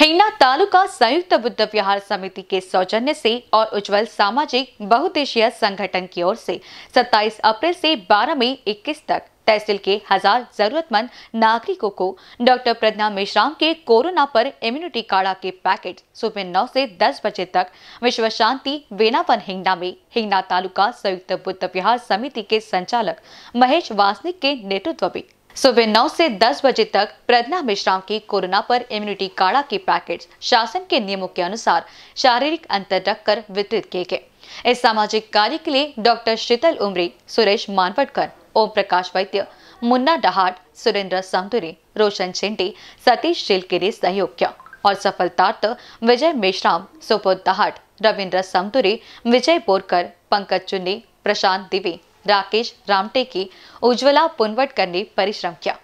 हिंगना तालुका संयुक्त बुद्ध विहार समिति के सौजन्य से और उज्जवल सामाजिक बहुदेशीय संगठन की ओर से 27 अप्रैल से 12 मई 21 तक तहसील के हजार जरूरतमंद नागरिकों को डॉक्टर प्रज्ञा मेश्राम के कोरोना पर इम्यूनिटी काढ़ा के पैकेट सुबह नौ से दस बजे तक विश्व शांति वेनावन हिंगना में हिंगना तालुका संयुक्त बुद्ध विहार समिति के संचालक महेश वासनिक के नेतृत्व में सुबह 9 से 10 बजे तक प्रज्ञा मिश्राम की कोरोना पर इम्यूनिटी काढ़ा के पैकेट शासन के नियमों के अनुसार शारीरिक अंतर रखकर वितरित किए गए इस सामाजिक कार्य के लिए डॉक्टर शीतल उमरी सुरेश मानवटकर ओम प्रकाश वैद्य मुन्ना डहाट सुरेंद्र संतुरी रोशन छिंडी सतीश के लिए सहयोग किया और सफलतार्थ विजय मेश्राम सुबोध दहाट रविन्द्र समतुरी विजय बोरकर पंकज चुन्नी प्रशांत दिवी राकेश रामटेके उज्ज्वला पुनवटकर ने परिश्रम किया